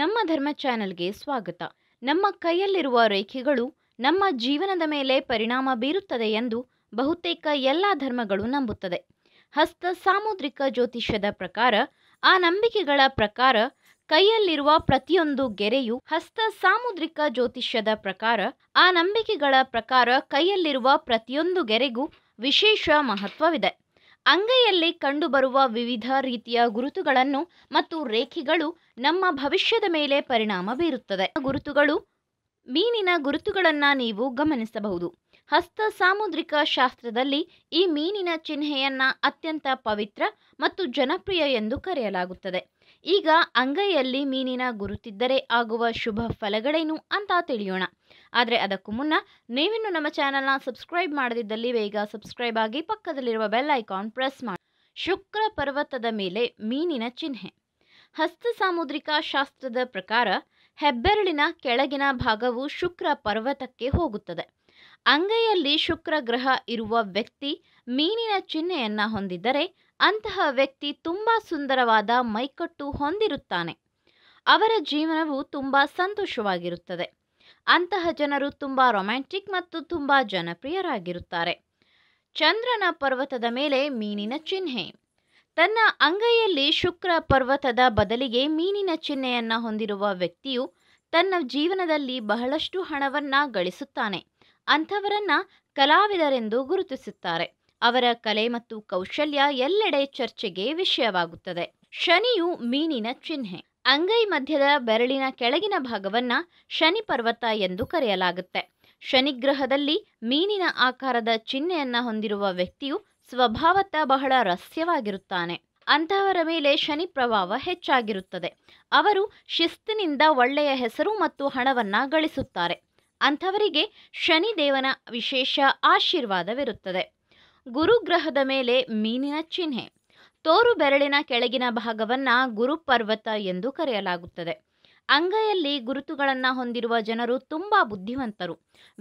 ನಮ್ಮ ಧರ್ಮ ಚಾನೆಲ್ಗೆ ಸ್ವಾಗತ ನಮ್ಮ ಕೈಯಲ್ಲಿರುವ ರೇಖೆಗಳು ನಮ್ಮ ಜೀವನದ ಮೇಲೆ ಪರಿಣಾಮ ಬೀರುತ್ತದೆ ಎಂದು ಬಹುತೇಕ ಎಲ್ಲ ಧರ್ಮಗಳು ನಂಬುತ್ತದೆ ಹಸ್ತ ಸಾಮುದ್ರಿಕ ಜ್ಯೋತಿಷ್ಯದ ಪ್ರಕಾರ ಆ ನಂಬಿಕೆಗಳ ಪ್ರಕಾರ ಕೈಯಲ್ಲಿರುವ ಪ್ರತಿಯೊಂದು ಗೆರೆಯು ಹಸ್ತ ಸಾಮುದ್ರಿಕ ಜ್ಯೋತಿಷ್ಯದ ಪ್ರಕಾರ ಆ ನಂಬಿಕೆಗಳ ಪ್ರಕಾರ ಕೈಯಲ್ಲಿರುವ ಪ್ರತಿಯೊಂದು ಗೆರೆಗೂ ವಿಶೇಷ ಮಹತ್ವವಿದೆ ಅಂಗೈಯಲ್ಲಿ ಕಂಡುಬರುವ ವಿವಿಧ ರೀತಿಯ ಗುರುತುಗಳನ್ನು ಮತ್ತು ರೇಖೆಗಳು ನಮ್ಮ ಭವಿಷ್ಯದ ಮೇಲೆ ಪರಿಣಾಮ ಬೀರುತ್ತದೆ ಗುರುತುಗಳು ಮೀನಿನ ಗುರುತುಗಳನ್ನು ನೀವು ಗಮನಿಸಬಹುದು ಹಸ್ತ ಸಾಮುದ್ರಿಕ ಶಾಸ್ತ್ರದಲ್ಲಿ ಈ ಮೀನಿನ ಚಿಹ್ನೆಯನ್ನ ಅತ್ಯಂತ ಪವಿತ್ರ ಮತ್ತು ಜನಪ್ರಿಯ ಎಂದು ಕರೆಯಲಾಗುತ್ತದೆ ಈಗ ಅಂಗೈಯಲ್ಲಿ ಮೀನಿನ ಗುರುತಿದ್ದರೆ ಆಗುವ ಶುಭ ಫಲಗಳೇನು ಅಂತ ತಿಳಿಯೋಣ ಆದರೆ ಅದಕ್ಕೂ ಮುನ್ನ ನೀವಿನ್ನು ನಮ್ಮ ಚಾನೆಲ್ನ ಸಬ್ಸ್ಕ್ರೈಬ್ ಮಾಡದಿದ್ದಲ್ಲಿ ಬೇಗ ಸಬ್ಸ್ಕ್ರೈಬ್ ಆಗಿ ಪಕ್ಕದಲ್ಲಿರುವ ಬೆಲ್ ಐಕಾನ್ ಪ್ರೆಸ್ ಮಾಡಿ ಶುಕ್ರ ಪರ್ವತದ ಮೇಲೆ ಮೀನಿನ ಚಿಹ್ನೆ ಹಸ್ತ ಸಾಮುದ್ರಿಕ ಶಾಸ್ತ್ರದ ಪ್ರಕಾರ ಹೆಬ್ಬೆರಳಿನ ಕೆಳಗಿನ ಭಾಗವು ಶುಕ್ರ ಪರ್ವತಕ್ಕೆ ಹೋಗುತ್ತದೆ ಅಂಗೈಯಲ್ಲಿ ಶುಕ್ರ ಗ್ರಹ ಇರುವ ವ್ಯಕ್ತಿ ಮೀನಿನ ಚಿಹ್ನೆಯನ್ನ ಹೊಂದಿದ್ದರೆ ಅಂತಹ ವ್ಯಕ್ತಿ ತುಂಬ ಸುಂದರವಾದ ಮೈಕಟ್ಟು ಹೊಂದಿರುತ್ತಾನೆ ಅವರ ಜೀವನವು ತುಂಬ ಸಂತೋಷವಾಗಿರುತ್ತದೆ ಅಂತಹ ಜನರು ತುಂಬ ರೊಮ್ಯಾಂಟಿಕ್ ಮತ್ತು ತುಂಬ ಜನಪ್ರಿಯರಾಗಿರುತ್ತಾರೆ ಚಂದ್ರನ ಪರ್ವತದ ಮೇಲೆ ಮೀನಿನ ಚಿಹ್ನೆ ತನ್ನ ಅಂಗೈಯಲ್ಲಿ ಶುಕ್ರ ಪರ್ವತದ ಬದಲಿಗೆ ಮೀನಿನ ಚಿಹ್ನೆಯನ್ನು ಹೊಂದಿರುವ ವ್ಯಕ್ತಿಯು ತನ್ನ ಜೀವನದಲ್ಲಿ ಬಹಳಷ್ಟು ಹಣವನ್ನು ಗಳಿಸುತ್ತಾನೆ ಅಂಥವರನ್ನ ಕಲಾವಿದರೆಂದು ಗುರುತಿಸುತ್ತಾರೆ ಅವರ ಕಲೆ ಮತ್ತು ಕೌಶಲ್ಯ ಎಲ್ಲೆಡೆ ಚರ್ಚೆಗೆ ವಿಷಯವಾಗುತ್ತದೆ ಶನಿಯು ಮೀನಿನ ಚಿಹ್ನೆ ಅಂಗೈ ಮಧ್ಯದ ಬೆರಳಿನ ಕೆಳಗಿನ ಭಾಗವನ್ನ ಶನಿ ಪರ್ವತ ಎಂದು ಕರೆಯಲಾಗುತ್ತೆ ಶನಿಗ್ರಹದಲ್ಲಿ ಮೀನಿನ ಆಕಾರದ ಚಿಹ್ನೆಯನ್ನ ಹೊಂದಿರುವ ವ್ಯಕ್ತಿಯು ಸ್ವಭಾವತಃ ಬಹಳ ರಹಸ್ಯವಾಗಿರುತ್ತಾನೆ ಅಂತಹವರ ಮೇಲೆ ಶನಿ ಪ್ರಭಾವ ಹೆಚ್ಚಾಗಿರುತ್ತದೆ ಅವರು ಶಿಸ್ತಿನಿಂದ ಒಳ್ಳೆಯ ಹೆಸರು ಮತ್ತು ಹಣವನ್ನ ಗಳಿಸುತ್ತಾರೆ ಅಂಥವರಿಗೆ ಶನಿದೇವನ ವಿಶೇಷ ಆಶೀರ್ವಾದವಿರುತ್ತದೆ ಗುರುಗ್ರಹದ ಮೇಲೆ ಮೀನಿನ ಚಿಹ್ನೆ ತೋರು ಬೆರಳಿನ ಕೆಳಗಿನ ಭಾಗವನ್ನು ಗುರುಪರ್ವತ ಎಂದು ಕರೆಯಲಾಗುತ್ತದೆ ಅಂಗೈಯಲ್ಲಿ ಗುರುತುಗಳನ್ನು ಹೊಂದಿರುವ ಜನರು ತುಂಬ ಬುದ್ಧಿವಂತರು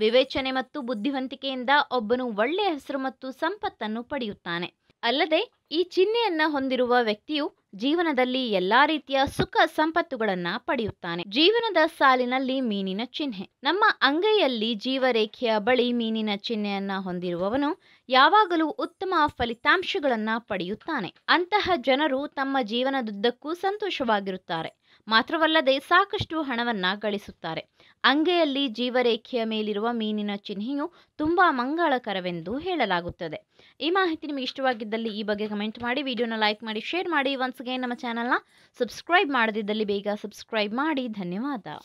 ವಿವೇಚನೆ ಮತ್ತು ಬುದ್ಧಿವಂತಿಕೆಯಿಂದ ಒಬ್ಬನು ಒಳ್ಳೆಯ ಹೆಸರು ಮತ್ತು ಸಂಪತ್ತನ್ನು ಪಡೆಯುತ್ತಾನೆ ಅಲ್ಲದೆ ಈ ಚಿಹ್ನೆಯನ್ನು ಹೊಂದಿರುವ ವ್ಯಕ್ತಿಯು ಜೀವನದಲ್ಲಿ ಎಲ್ಲಾ ರೀತಿಯ ಸುಖ ಸಂಪತ್ತುಗಳನ್ನ ಪಡೆಯುತ್ತಾನೆ ಜೀವನದ ಸಾಲಿನಲ್ಲಿ ಮೀನಿನ ಚಿಹ್ನೆ ನಮ್ಮ ಅಂಗೈಯಲ್ಲಿ ಜೀವರೇಖೆಯ ಬಳಿ ಮೀನಿನ ಚಿಹ್ನೆಯನ್ನ ಹೊಂದಿರುವವನು ಯಾವಾಗಲೂ ಉತ್ತಮ ಫಲಿತಾಂಶಗಳನ್ನ ಪಡೆಯುತ್ತಾನೆ ಅಂತಹ ಜನರು ತಮ್ಮ ಜೀವನದುದ್ದಕ್ಕೂ ಸಂತೋಷವಾಗಿರುತ್ತಾರೆ ಮಾತ್ರವಲ್ಲದೆ ಸಾಕಷ್ಟು ಹಣವನ್ನು ಗಳಿಸುತ್ತಾರೆ ಅಂಗೆಯಲ್ಲಿ ಜೀವರೇಖೆಯ ಮೇಲಿರುವ ಮೀನಿನ ಚಿಹ್ನೆಯು ತುಂಬ ಮಂಗಳಕರವೆಂದು ಹೇಳಲಾಗುತ್ತದೆ ಈ ಮಾಹಿತಿ ನಿಮಗೆ ಇಷ್ಟವಾಗಿದ್ದಲ್ಲಿ ಈ ಬಗ್ಗೆ ಕಮೆಂಟ್ ಮಾಡಿ ವಿಡಿಯೋನ ಲೈಕ್ ಮಾಡಿ ಶೇರ್ ಮಾಡಿ ಒನ್ಸ್ ಅಗೇನ್ ನಮ್ಮ ಚಾನೆಲ್ನ ಸಬ್ಸ್ಕ್ರೈಬ್ ಮಾಡದಿದ್ದಲ್ಲಿ ಬೇಗ ಸಬ್ಸ್ಕ್ರೈಬ್ ಮಾಡಿ ಧನ್ಯವಾದ